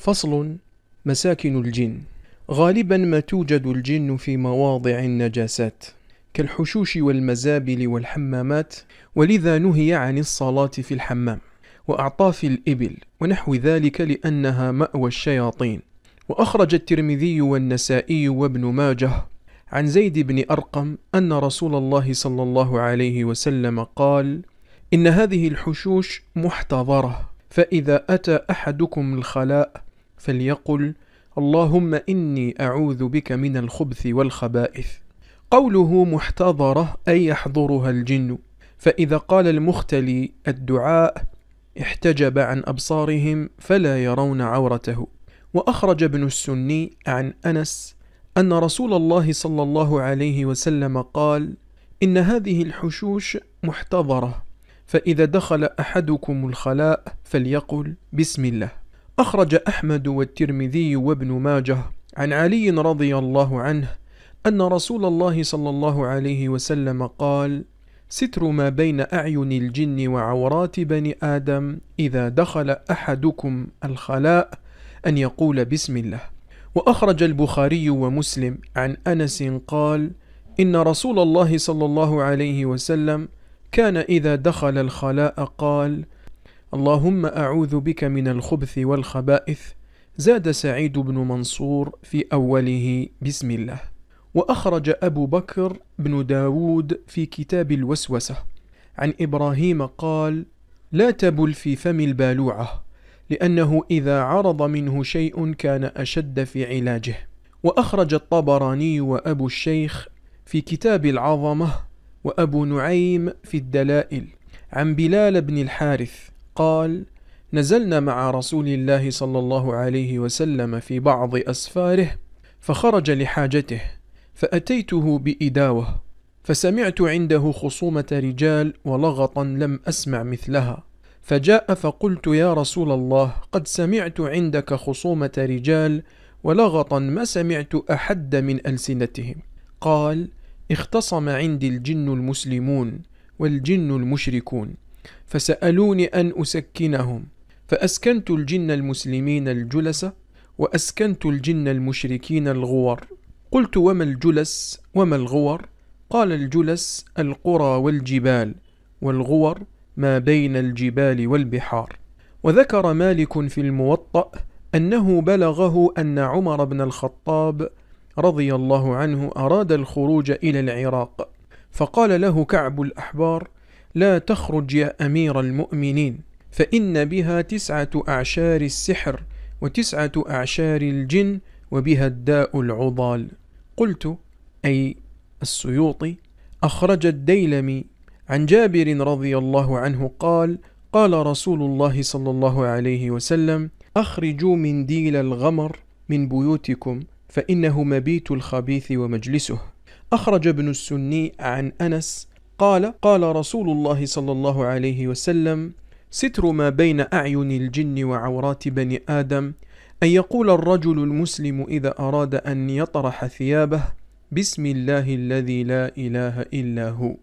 فصل مساكن الجن غالبا ما توجد الجن في مواضع النجاسات كالحشوش والمزابل والحمامات ولذا نهي عن الصلاة في الحمام وأعطاف الإبل ونحو ذلك لأنها مأوى الشياطين وأخرج الترمذي والنسائي وابن ماجه عن زيد بن أرقم أن رسول الله صلى الله عليه وسلم قال إن هذه الحشوش محتضرة فإذا أتى أحدكم الخلاء فليقل اللهم إني أعوذ بك من الخبث والخبائث قوله محتضرة أي يحضرها الجن فإذا قال المختلي الدعاء احتجب عن أبصارهم فلا يرون عورته وأخرج ابن السني عن أنس أن رسول الله صلى الله عليه وسلم قال إن هذه الحشوش محتضرة فإذا دخل أحدكم الخلاء فليقل بسم الله أخرج أحمد والترمذي وابن ماجه عن علي رضي الله عنه أن رسول الله صلى الله عليه وسلم قال: ستر ما بين أعين الجن وعورات بني آدم إذا دخل أحدكم الخلاء أن يقول بسم الله. وأخرج البخاري ومسلم عن أنس قال: إن رسول الله صلى الله عليه وسلم كان إذا دخل الخلاء قال: اللهم أعوذ بك من الخبث والخبائث زاد سعيد بن منصور في أوله بسم الله وأخرج أبو بكر بن داود في كتاب الوسوسة عن إبراهيم قال لا تبل في فم البالوعة لأنه إذا عرض منه شيء كان أشد في علاجه وأخرج الطبراني وأبو الشيخ في كتاب العظمة وأبو نعيم في الدلائل عن بلال بن الحارث قال نزلنا مع رسول الله صلى الله عليه وسلم في بعض أسفاره فخرج لحاجته فأتيته بإداوة فسمعت عنده خصومة رجال ولغطا لم أسمع مثلها فجاء فقلت يا رسول الله قد سمعت عندك خصومة رجال ولغطا ما سمعت أحد من ألسنتهم قال اختصم عندي الجن المسلمون والجن المشركون فسألوني أن أسكنهم فأسكنت الجن المسلمين الجلس وأسكنت الجن المشركين الغور قلت وما الجلس وما الغور قال الجلس القرى والجبال والغور ما بين الجبال والبحار وذكر مالك في الموطأ أنه بلغه أن عمر بن الخطاب رضي الله عنه أراد الخروج إلى العراق فقال له كعب الأحبار لا تخرج يا أمير المؤمنين فإن بها تسعة أعشار السحر وتسعة أعشار الجن وبها الداء العضال قلت أي السيوطي أخرج الديلمي عن جابر رضي الله عنه قال قال رسول الله صلى الله عليه وسلم أخرجوا منديل الغمر من بيوتكم فإنه مبيت الخبيث ومجلسه أخرج ابن السني عن أنس قال قال رسول الله صلى الله عليه وسلم ستر ما بين أعين الجن وعورات بني آدم أن يقول الرجل المسلم إذا أراد أن يطرح ثيابه بسم الله الذي لا إله إلا هو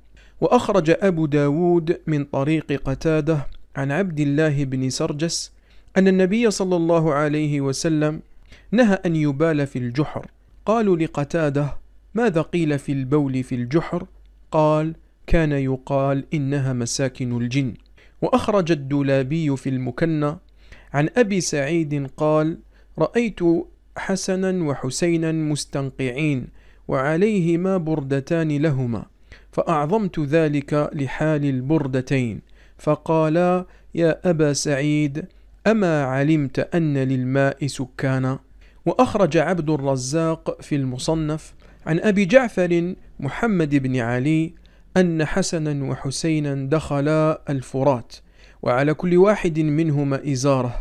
وأخرج أبو داود من طريق قتاده عن عبد الله بن سرجس أن النبي صلى الله عليه وسلم نهى أن يبال في الجحر قالوا لقتاده ماذا قيل في البول في الجحر قال كان يقال إنها مساكن الجن وأخرج الدولابي في المكنى عن أبي سعيد قال رأيت حسنا وحسينا مستنقعين وعليهما بردتان لهما فأعظمت ذلك لحال البردتين فقالا يا أبا سعيد أما علمت أن للماء سكانا وأخرج عبد الرزاق في المصنف عن أبي جعفر محمد بن علي أن حسنا وحسينا دخلا الفرات وعلى كل واحد منهما إزارة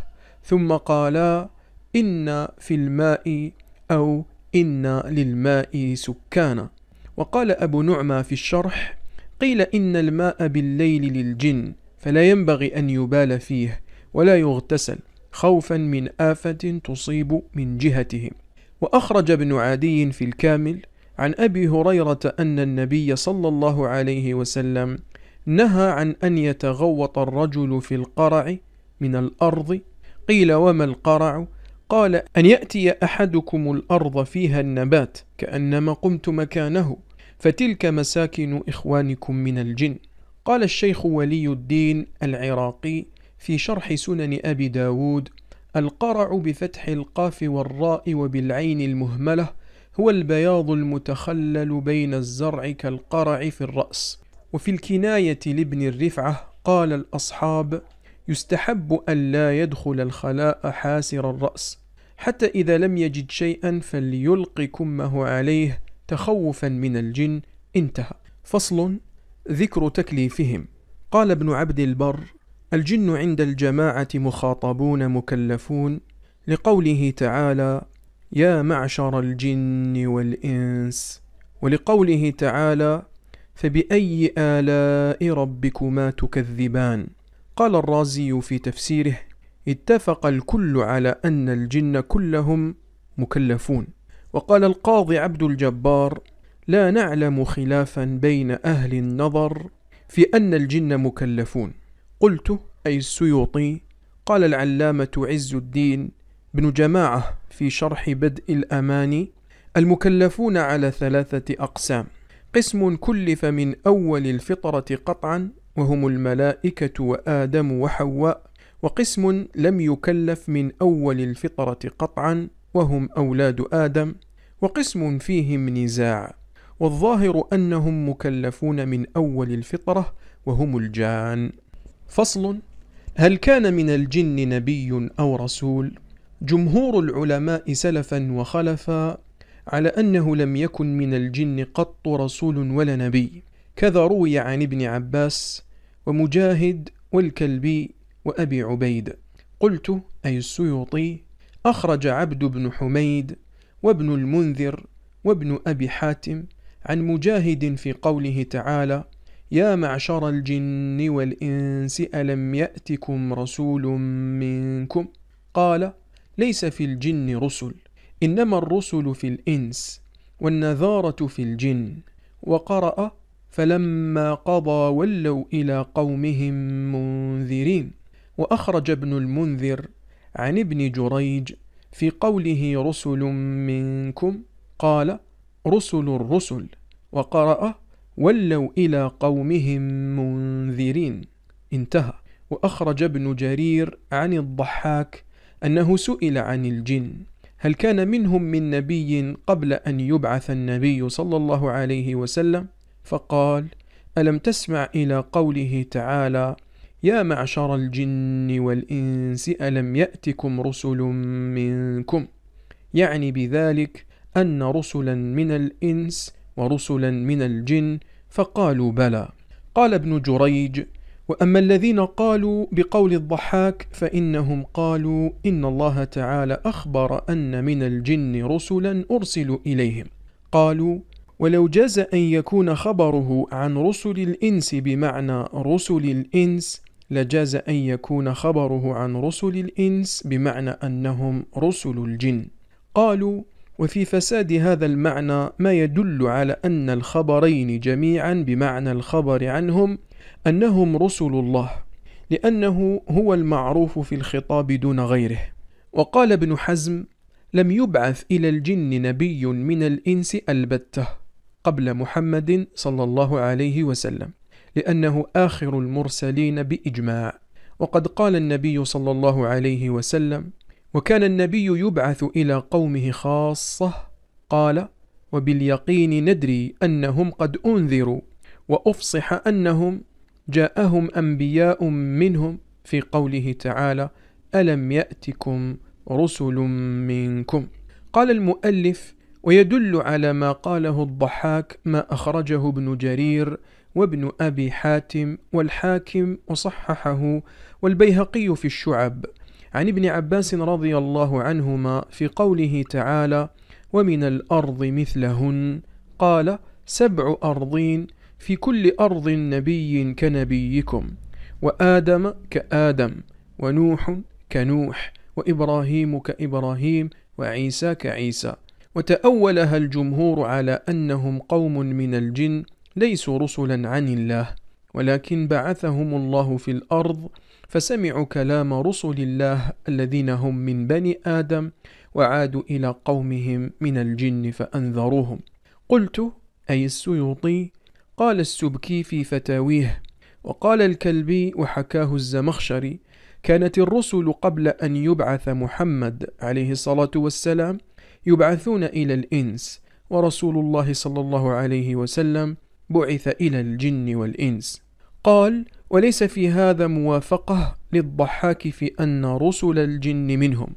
ثم قالا إن في الماء أو إن للماء سكانا وقال أبو نعمى في الشرح قيل إن الماء بالليل للجن فلا ينبغي أن يبال فيه ولا يغتسل خوفا من آفة تصيب من جهتهم وأخرج ابن عدي في الكامل عن أبي هريرة أن النبي صلى الله عليه وسلم نهى عن أن يتغوط الرجل في القرع من الأرض قيل وما القرع قال أن يأتي أحدكم الأرض فيها النبات كأنما قمت مكانه فتلك مساكن إخوانكم من الجن قال الشيخ ولي الدين العراقي في شرح سنن أبي داود القرع بفتح القاف والراء وبالعين المهملة هو البياض المتخلل بين الزرع كالقرع في الرأس وفي الكناية لابن الرفعة قال الأصحاب يستحب أن لا يدخل الخلاء حاسر الرأس حتى إذا لم يجد شيئا فليلقي كمه عليه تخوفا من الجن انتهى فصل ذكر تكليفهم قال ابن عبد البر الجن عند الجماعة مخاطبون مكلفون لقوله تعالى يا معشر الجن والإنس ولقوله تعالى فبأي آلاء ربكما تكذبان قال الرازي في تفسيره اتفق الكل على أن الجن كلهم مكلفون وقال القاضي عبد الجبار لا نعلم خلافا بين أهل النظر في أن الجن مكلفون قلت أي السيوطي قال العلامة عز الدين بن جماعة في شرح بدء الأماني المكلفون على ثلاثة أقسام قسم كلف من أول الفطرة قطعا وهم الملائكة وآدم وحواء وقسم لم يكلف من أول الفطرة قطعا وهم أولاد آدم وقسم فيهم نزاع والظاهر أنهم مكلفون من أول الفطرة وهم الجان فصل هل كان من الجن نبي أو رسول؟ جمهور العلماء سلفا وخلفا على أنه لم يكن من الجن قط رسول ولا نبي كذا روي عن ابن عباس ومجاهد والكلبي وأبي عبيد قلت أي السيوطي أخرج عبد بن حميد وابن المنذر وابن أبي حاتم عن مجاهد في قوله تعالى يا معشر الجن والإنس ألم يأتكم رسول منكم قال ليس في الجن رسل إنما الرسل في الإنس والنذارة في الجن وقرأ فلما قضى ولوا إلى قومهم منذرين وأخرج ابن المنذر عن ابن جريج في قوله رسل منكم قال رسل الرسل وقرأ ولوا إلى قومهم منذرين انتهى وأخرج ابن جرير عن الضحاك أنه سئل عن الجن هل كان منهم من نبي قبل أن يبعث النبي صلى الله عليه وسلم فقال ألم تسمع إلى قوله تعالى يا معشر الجن والإنس ألم يأتكم رسل منكم يعني بذلك أن رسلا من الإنس ورسلا من الجن فقالوا بلى قال ابن جريج وأما الذين قالوا بقول الضحاك فإنهم قالوا إن الله تعالى أخبر أن من الجن رسلا أرسلوا إليهم قالوا ولو جاز أن يكون خبره عن رسل الإنس بمعنى رسل الإنس لجاز أن يكون خبره عن رسل الإنس بمعنى أنهم رسل الجن قالوا وفي فساد هذا المعنى ما يدل على أن الخبرين جميعا بمعنى الخبر عنهم أنهم رسل الله لأنه هو المعروف في الخطاب دون غيره وقال ابن حزم لم يبعث إلى الجن نبي من الإنس البتة قبل محمد صلى الله عليه وسلم لأنه آخر المرسلين بإجماع وقد قال النبي صلى الله عليه وسلم وكان النبي يبعث إلى قومه خاصة قال وباليقين ندري أنهم قد أنذروا وأفصح أنهم جاءهم أنبياء منهم في قوله تعالى ألم يأتكم رسل منكم قال المؤلف ويدل على ما قاله الضحاك ما أخرجه ابن جرير وابن أبي حاتم والحاكم وصححه والبيهقي في الشعب عن ابن عباس رضي الله عنهما في قوله تعالى ومن الأرض مثلهن قال سبع أرضين في كل أرض نبي كنبيكم وآدم كآدم ونوح كنوح وإبراهيم كإبراهيم وعيسى كعيسى وتأولها الجمهور على أنهم قوم من الجن ليسوا رسلا عن الله ولكن بعثهم الله في الأرض فسمعوا كلام رسل الله الذين هم من بني آدم وعادوا إلى قومهم من الجن فأنذروهم قلت أي السيوطي قال السبكي في فتاويه وقال الكلبي وحكاه الزمخشري كانت الرسل قبل أن يبعث محمد عليه الصلاة والسلام يبعثون إلى الإنس ورسول الله صلى الله عليه وسلم بعث إلى الجن والإنس قال وليس في هذا موافقة للضحاك في أن رسل الجن منهم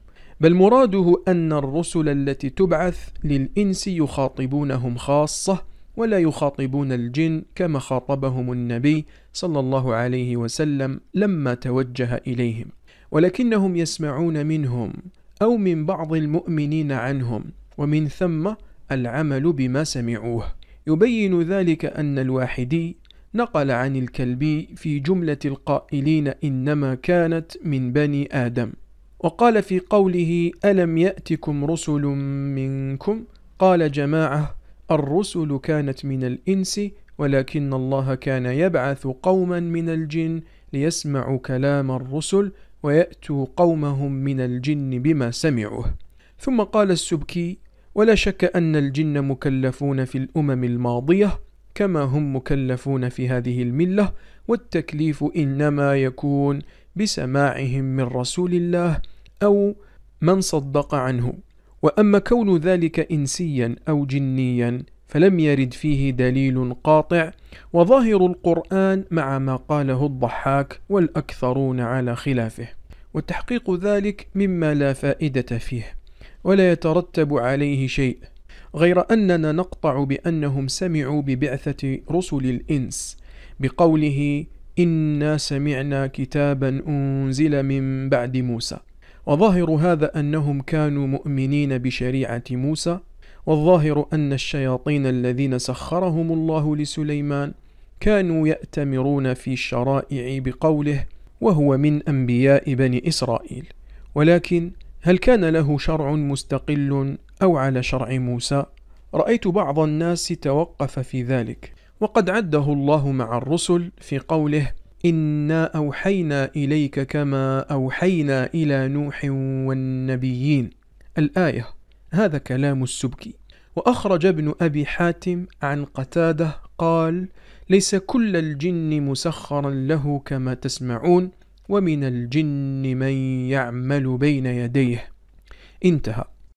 بل مراده أن الرسل التي تبعث للإنس يخاطبونهم خاصة ولا يخاطبون الجن كما خاطبهم النبي صلى الله عليه وسلم لما توجه إليهم ولكنهم يسمعون منهم أو من بعض المؤمنين عنهم ومن ثم العمل بما سمعوه يبين ذلك أن الواحدي نقل عن الكلبي في جملة القائلين إنما كانت من بني آدم وقال في قوله ألم يأتكم رسل منكم قال جماعة الرسل كانت من الإنس ولكن الله كان يبعث قوما من الجن ليسمعوا كلام الرسل ويأتوا قومهم من الجن بما سمعوه ثم قال السبكي ولا شك أن الجن مكلفون في الأمم الماضية كما هم مكلفون في هذه الملة والتكليف إنما يكون بسماعهم من رسول الله أو من صدق عنه وأما كون ذلك إنسيا أو جنيا فلم يرد فيه دليل قاطع وظاهر القرآن مع ما قاله الضحاك والأكثرون على خلافه وتحقيق ذلك مما لا فائدة فيه ولا يترتب عليه شيء غير أننا نقطع بأنهم سمعوا ببعثة رسل الإنس بقوله إنا سمعنا كتابا أنزل من بعد موسى وظاهر هذا أنهم كانوا مؤمنين بشريعة موسى والظاهر أن الشياطين الذين سخرهم الله لسليمان كانوا يأتمرون في الشرائع بقوله وهو من أنبياء بني إسرائيل ولكن هل كان له شرع مستقل أو على شرع موسى؟ رأيت بعض الناس توقف في ذلك وقد عده الله مع الرسل في قوله إنا أوحينا إليك كما أوحينا إلى نوح والنبيين الآية هذا كلام السبكي وأخرج ابن أبي حاتم عن قتاده قال ليس كل الجن مسخرا له كما تسمعون ومن الجن من يعمل بين يديه انتهى